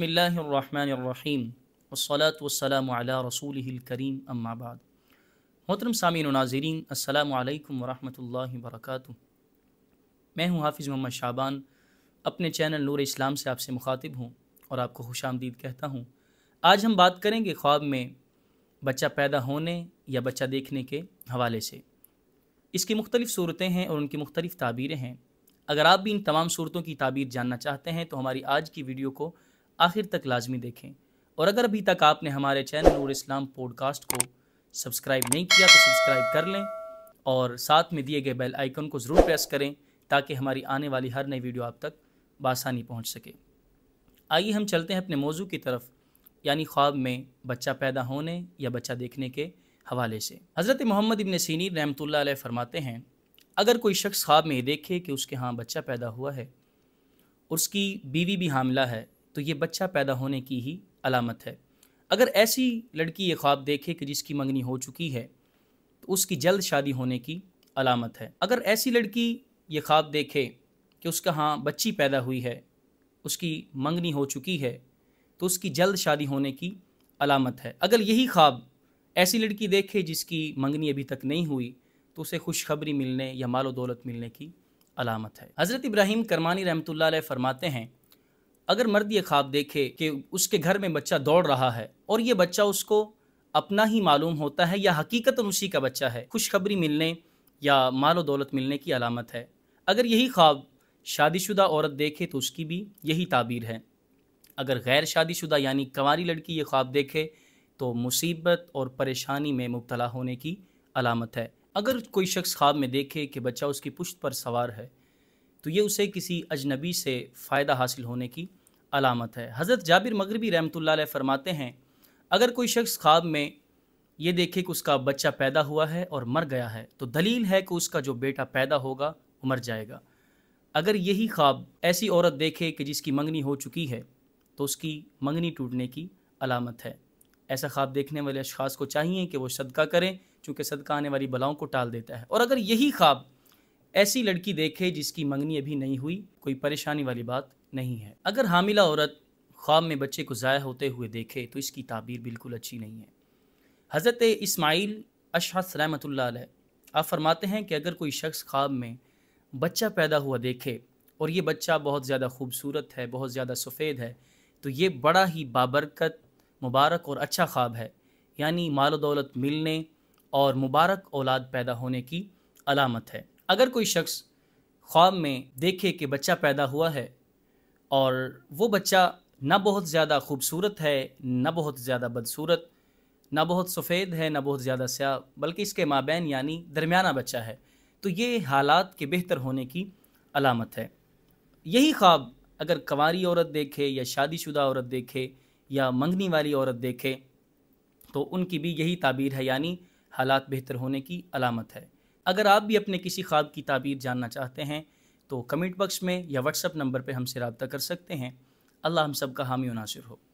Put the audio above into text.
बसमीम वसलाम रसूल करीम अम्माबाद मोहतरम सामीन नाजरीन अल्लाम वरहमल वर्क मैं हूं हाफिज़ मोहम्मद शाबान अपने चैनल नूर इस्लाम से आपसे मुखातिब हूं और आपको खुश आमदीद कहता हूं आज हम बात करेंगे ख्वाब में बच्चा पैदा होने या बच्चा देखने के हवाले से इसकी मुख्तलिफ़ सूरतें हैं और उनकी मुख्तलिफ़ ताबीरें हैं अगर आप भी इन तमाम सूरतों की ताबीर जानना चाहते हैं तो हमारी आज की वीडियो को आखिर तक लाजमी देखें और अगर अभी तक आपने हमारे चैनल और इस्लाम पॉडकास्ट को सब्सक्राइब नहीं किया तो सब्सक्राइब कर लें और साथ में दिए गए बेल आइकन को ज़रूर प्रेस करें ताकि हमारी आने वाली हर नई वीडियो आप तक बासानी पहुंच सके आइए हम चलते हैं अपने मौजू की तरफ यानी ख्वाब में बच्चा पैदा होने या बच्चा देखने के हवाले से हज़रत मोहम्मद इबन सीनी रहमत फरमाते हैं अगर कोई शख्स ख्वाब में ये देखे कि उसके यहाँ बच्चा पैदा हुआ है उसकी बीवी भी हामला है तो ये बच्चा पैदा होने की ही अलामत है अगर ऐसी लड़की ये ख्वाब देखे कि जिसकी मंगनी हो चुकी है तो उसकी जल्द शादी होने की अलामत है अगर ऐसी लड़की ये ख्वाब देखे कि उसका हाँ बच्ची पैदा हुई है उसकी मंगनी हो चुकी है तो उसकी जल्द शादी होने की अलामत है अगर यही ख्वाब ऐसी लड़की देखे जिसकी मंगनी अभी तक नहीं हुई तो उसे खुशखबरी मिलने या मालो दौलत मिलने की अलामत है हज़रत इब्राहिम करमानी रहमत फ़रमाते हैं अगर मर्द ये ख्वाब देखे कि उसके घर में बच्चा दौड़ रहा है और ये बच्चा उसको अपना ही मालूम होता है या हकीकता उसी का बच्चा है खुशखबरी मिलने या माल दौलत मिलने की अलामत है अगर यही ख्वाब शादीशुदा औरत देखे तो उसकी भी यही ताबीर है अगर गैर शादीशुदा यानी कंवारी लड़की ये ख्वाब देखे तो मुसीबत और परेशानी में मुबतला होने की अलामत है अगर कोई शख्स ख्वाब में देखे कि बच्चा उसकी पुश्त पर सवार है तो ये उसे किसी अजनबी से फ़ायदा हासिल होने की अलामत है हज़रत जाबिर मगरबी रहमत फरमाते हैं अगर कोई शख्स ख्वाब में ये देखे कि उसका बच्चा पैदा हुआ है और मर गया है तो दलील है कि उसका जो बेटा पैदा होगा वो मर जाएगा अगर यही ख्वाब ऐसी औरत देखे कि जिसकी मंगनी हो चुकी है तो उसकी मंगनी टूटने की अलामत है ऐसा ख्वाब देखने वाले अशास को चाहिए कि वो सदका करें चूँकि सदका आने वाली बलाओं को टाल देता है और अगर यही ख्वाब ऐसी लड़की देखे जिसकी मंगनी अभी नहीं हुई कोई परेशानी वाली बात नहीं है अगर हामिला औरत ख्वाब में बच्चे को ज़ाया होते हुए देखे तो इसकी ताबीर बिल्कुल अच्छी नहीं है हज़रत इस्माइल अशहद रहमत आप फरमाते हैं कि अगर कोई शख्स ख्वाब में बच्चा पैदा हुआ देखे और ये बच्चा बहुत ज़्यादा खूबसूरत है बहुत ज़्यादा सफ़ेद है तो ये बड़ा ही बाबरकत मुबारक और अच्छा ख्वाब है यानी माल दौलत मिलने और मुबारक औलाद पैदा होने की अलामत है अगर कोई शख्स ख्वाब में देखे कि बच्चा पैदा हुआ है और वो बच्चा ना बहुत ज़्यादा खूबसूरत है ना बहुत ज़्यादा बदसूरत ना बहुत सफ़ेद है ना बहुत ज़्यादा स्याह बल्कि इसके माबेन यानी दरमियाना बच्चा है तो ये हालात के बेहतर होने की अलामत है यही ख्वाब अगर कंवारी औरत देखे या शादीशुदा औरत देखे या मंगनी वाली औरत देखे तो उनकी भी यही ताबीर है यानी हालात बेहतर होने की अलामत है अगर आप भी अपने किसी ख्वाब की ताबीर जानना चाहते हैं तो कमेंट बॉक्स में या व्हाट्सअप नंबर पर हमसे रबता कर सकते हैं अल्लाह हम सब का हामी मुनासर हो